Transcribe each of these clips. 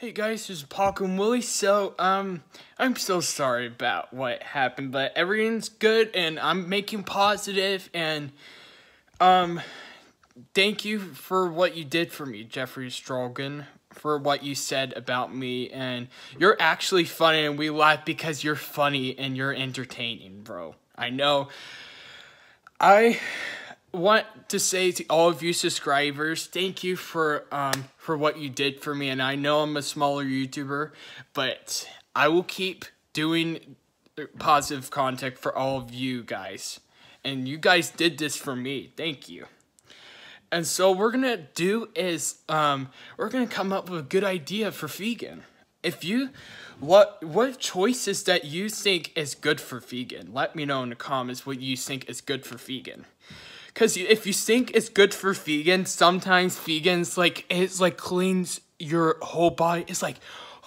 Hey guys, this is Paco and Willie. So, um, I'm so sorry about what happened, but everything's good and I'm making positive and, um, thank you for what you did for me, Jeffrey Strogan, for what you said about me and you're actually funny and we laugh because you're funny and you're entertaining, bro. I know. I want to say to all of you subscribers, thank you for um for what you did for me. And I know I'm a smaller YouTuber, but I will keep doing positive content for all of you guys. And you guys did this for me. Thank you. And so we're gonna do is um we're gonna come up with a good idea for vegan. If you what what choices that you think is good for vegan, let me know in the comments what you think is good for vegan. Cause if you think it's good for vegans, sometimes vegans like it's like cleans your whole body. It's like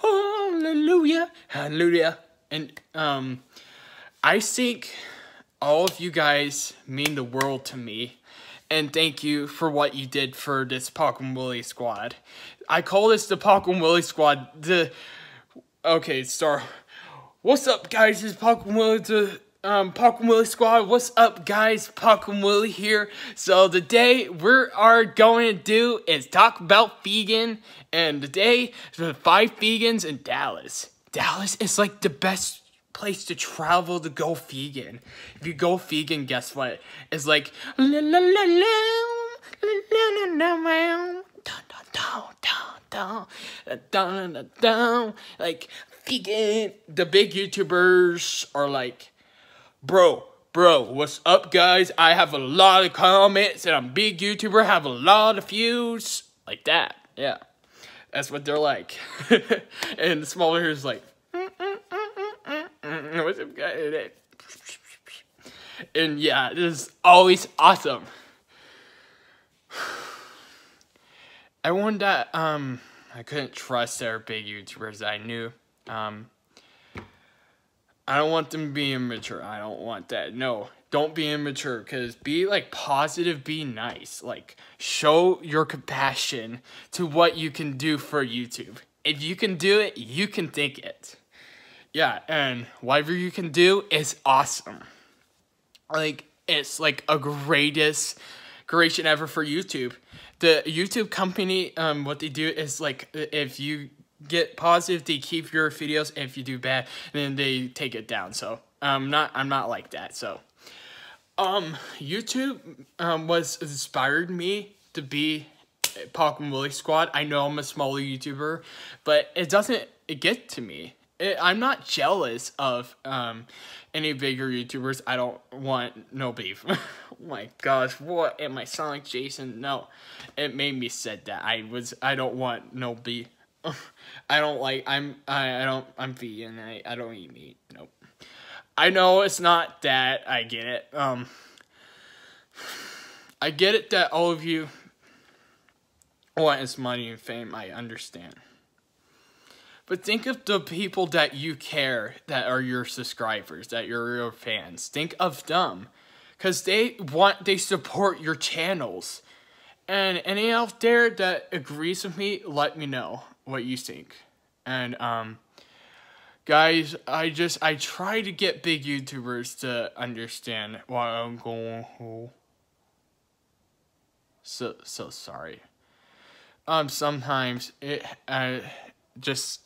hallelujah, hallelujah, and um, I think all of you guys mean the world to me. And thank you for what you did for this Pokemon Willy squad. I call this the Pokemon Willy squad. The okay, star. What's up, guys? It's Pokemon Willy. The um, Park Willie Squad, what's up guys? Park Willie here. So today we are going to do is talk about vegan and today the five vegans in Dallas. Dallas is like the best place to travel to go vegan. If you go vegan, guess what? It's like la la la la la la la la la la like la The big YouTubers are like bro, bro, what's up, guys? I have a lot of comments, and I'm a big YouTuber, have a lot of views. Like that, yeah. That's what they're like. and the smaller is like, mm, mm, mm, what's up, guys? And yeah, this is always awesome. Everyone that um I couldn't trust their big YouTubers I knew. Um I don't want them to be immature. I don't want that. No, don't be immature because be like positive, be nice. Like show your compassion to what you can do for YouTube. If you can do it, you can think it. Yeah, and whatever you can do is awesome. Like it's like a greatest creation ever for YouTube. The YouTube company, um, what they do is like if you get positive, they keep your videos. If you do bad, then they take it down. So I'm not I'm not like that. So um, YouTube um, was inspired me to be Pokemon Willy Squad. I know I'm a smaller YouTuber, but it doesn't it get to me. It, I'm not jealous of um, any bigger YouTubers. I don't want no beef. Oh my gosh, what am I, Sonic Jason? No, it made me said that. I was I don't want no beef. I don't like I'm I, I don't I'm vegan. I, I don't eat meat. Nope. I know it's not that. I get it. Um I get it that all of you want is money and fame. I understand. But think of the people that you care that are your subscribers, that you're your fans. Think of them. Cause they want they support your channels. And any out there that agrees with me, let me know what you think. And um, guys, I just I try to get big YouTubers to understand why I'm going home. So so sorry. Um, sometimes it I just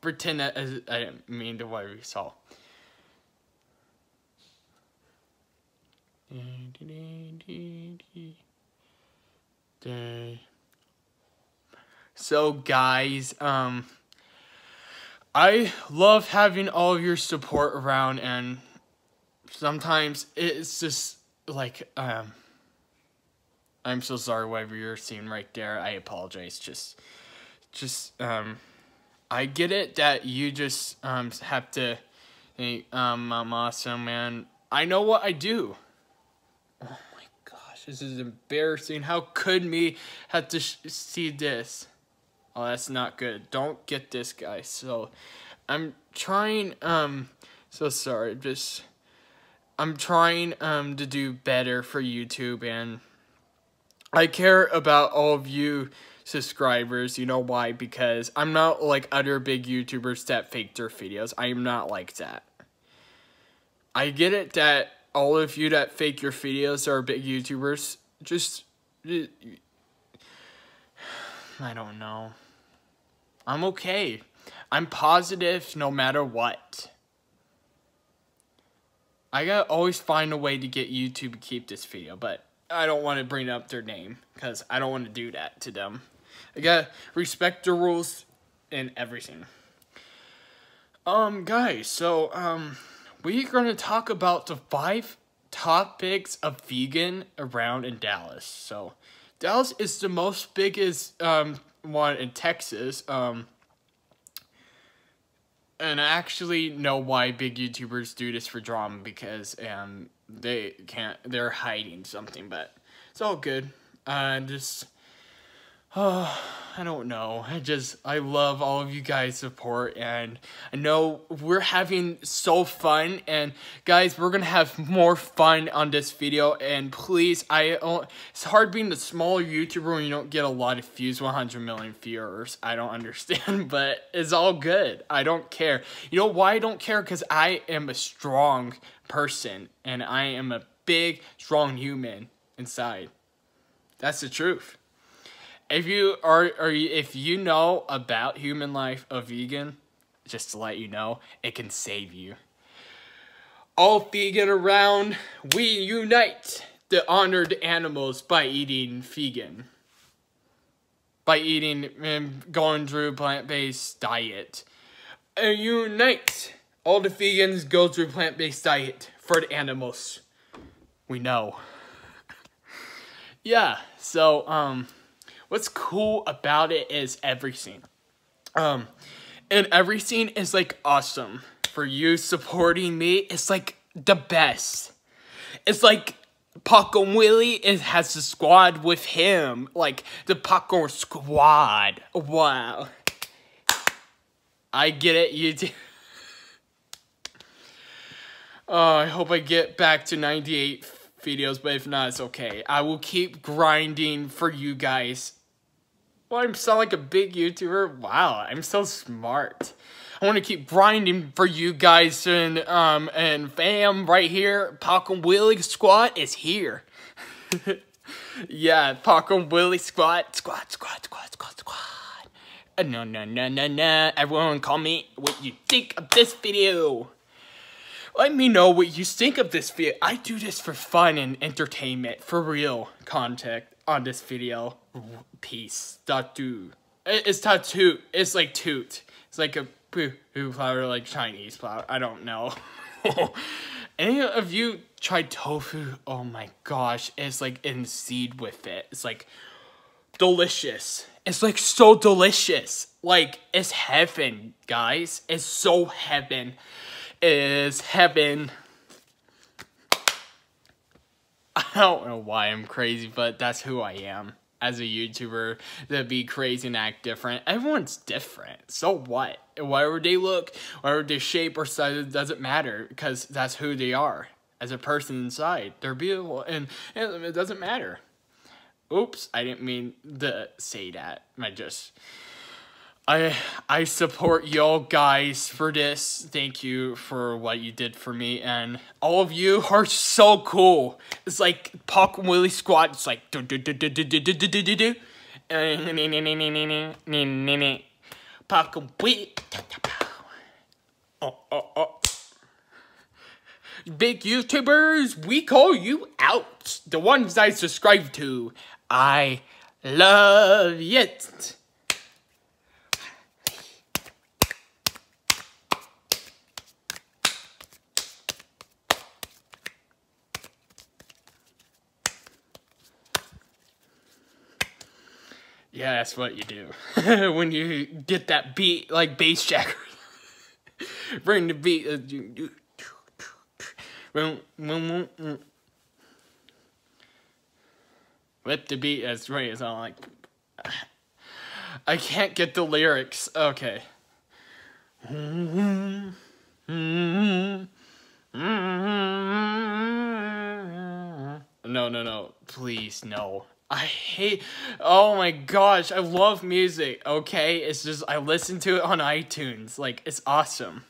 pretend that as I didn't mean to what we saw. So guys, um I love having all of your support around and sometimes it's just like um I'm so sorry whatever you're seeing right there. I apologize. Just just um I get it that you just um have to um I'm awesome man. I know what I do. Oh my gosh, this is embarrassing. How could me have to see this? Oh, that's not good. Don't get this guy. So, I'm trying, um, so sorry, just, I'm trying, um, to do better for YouTube, and I care about all of you subscribers, you know why? Because I'm not like other big YouTubers that fake their videos. I am not like that. I get it that all of you that fake your videos are big YouTubers. Just, I don't know. I'm okay. I'm positive no matter what. I gotta always find a way to get YouTube to keep this video, but I don't want to bring up their name because I don't want to do that to them. I gotta respect the rules and everything. Um, guys, so, um, we're gonna talk about the five topics of vegan around in Dallas. So, Dallas is the most biggest, um, one in Texas. Um, and I actually know why big YouTubers do this for drama because um, they can't, they're hiding something, but it's all good. Uh, just Oh, I don't know. I just, I love all of you guys' support, and I know we're having so fun, and guys, we're gonna have more fun on this video, and please, I, it's hard being the smaller YouTuber when you don't get a lot of views, 100 million viewers. I don't understand, but it's all good. I don't care. You know why I don't care? Because I am a strong person, and I am a big, strong human inside. That's the truth. If you are, are if you know about human life, a vegan, just to let you know, it can save you. All vegan around, we unite the honored animals by eating vegan. By eating and um, going through plant-based diet. And unite all the vegans go through plant-based diet for the animals. We know. yeah, so, um what's cool about it is every scene. Um, and every scene is like awesome. For you supporting me, it's like the best. It's like Popcorn Willie it has the squad with him. Like the Popcorn Squad. Wow. I get it, you do. Oh, I hope I get back to 98 videos, but if not, it's okay. I will keep grinding for you guys well, I'm sound like a big YouTuber. Wow, I'm so smart. I want to keep grinding for you guys and um and fam right here. Paco Willie Squat is here. yeah, Paco Willie Squat, squat, squat, squat, squat, squat. Uh, no, no, no, no, no. Everyone call me what you think of this video. Let me know what you think of this video. I do this for fun and entertainment, for real content on this video. Peace. Tattoo. It's tattoo. It's like toot. It's like a poo flower, like Chinese flower. I don't know. Any of you tried tofu? Oh my gosh. It's like in seed with it. It's like delicious. It's like so delicious. Like, it's heaven, guys. It's so heaven is heaven. I don't know why I'm crazy, but that's who I am as a YouTuber to be crazy and act different. Everyone's different. So what? Whatever they look, whatever their shape or size, doesn't matter because that's who they are as a person inside. They're beautiful and, and it doesn't matter. Oops, I didn't mean to say that. I just... I I support y'all guys for this. Thank you for what you did for me, and all of you are so cool. It's like Puck Willy Squad. It's like do do do do do do do do do do Oh oh oh. Big YouTubers, we call you out. The ones I subscribe to, I love it. Yeah, that's what you do when you get that beat like bass jackers, Bring the beat. Uh, Whip the beat as right as i like. I can't get the lyrics. Okay. No, no, no. Please, no. I hate, oh my gosh, I love music, okay? It's just, I listen to it on iTunes. Like, it's awesome.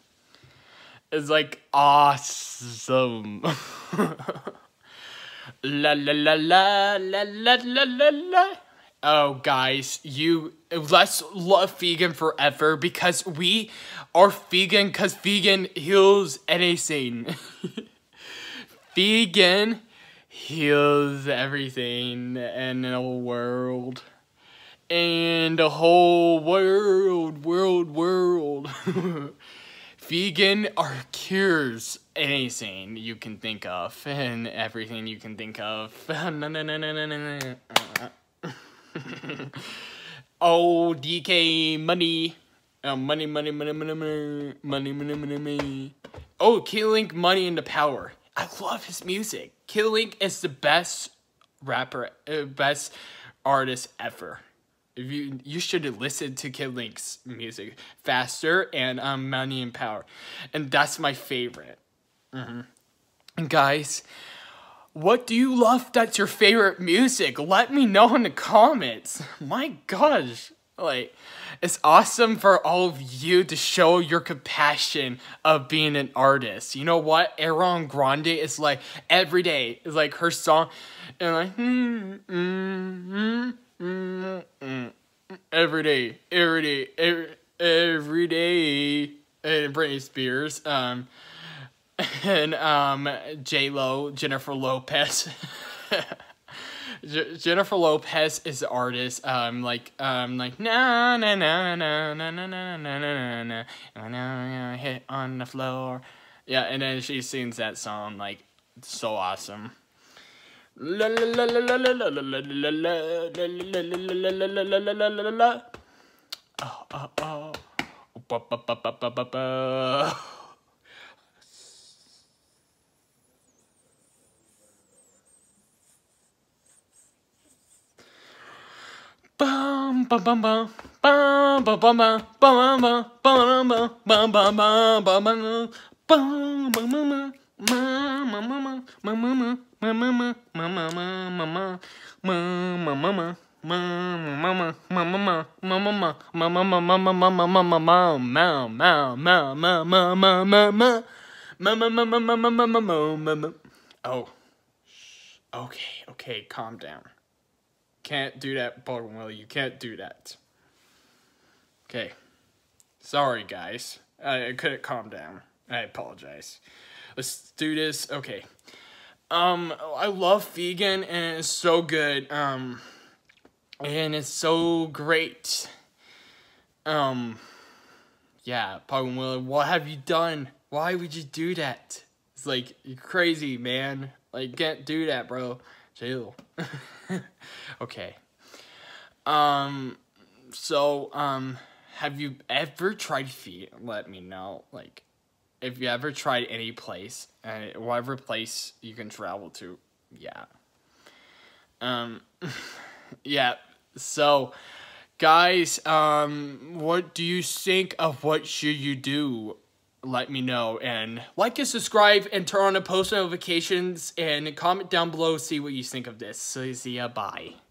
It's like, awesome. la la la la, la la la la la. Oh, guys, you, let's love vegan forever because we are vegan because vegan heals anything. vegan heals everything and the whole world. And the whole world, world, world. Vegan are cures anything you can think of and everything you can think of. oh, DK money. Oh, money, money, money, money, money, money, money, money, money. Oh, Keylink money into power. I love his music. Link is the best rapper, uh, best artist ever. If you you should listen to Kid Link's music faster and um, Money and Power, and that's my favorite. Mm -hmm. And guys, what do you love? That's your favorite music. Let me know in the comments. My gosh. Like, it's awesome for all of you to show your compassion of being an artist. You know what? Aaron Grande is like every day. It's like her song, and like everyday hmm, hmm, hmm, everyday day, every day, every every day. And Britney Spears, um, and um, J Lo, Jennifer Lopez. J Jennifer Lopez is the artist. Um, like um, like na na na na na na na na na na na na na hit on the floor. Yeah, and then she sings that song like so awesome. Oh oh oh. Bum bum bum bum. Bum bum bum bum bum bum bum bum bum bum bum bum bum bum bum bum Mama, mama, mama, mama, mama, mama, mama, mama, mama, mama, mama, mama, mama, mama, Oh. Okay, okay, calm down can't do that, Bogwell. You can't do that. Okay. Sorry, guys. I, I couldn't calm down. I apologize. Let's do this. Okay. Um, I love vegan and it's so good. Um, and it's so great. Um, yeah, Pog and what have you done? Why would you do that? It's like, you're crazy, man. Like, can't do that, bro chill. okay. Um, so, um, have you ever tried feet? Let me know. Like, if you ever tried any place, and whatever place you can travel to, yeah. Um, yeah. So, guys, um, what do you think of what should you do? let me know. And like and subscribe and turn on the post notifications and comment down below see what you think of this. So see ya, bye.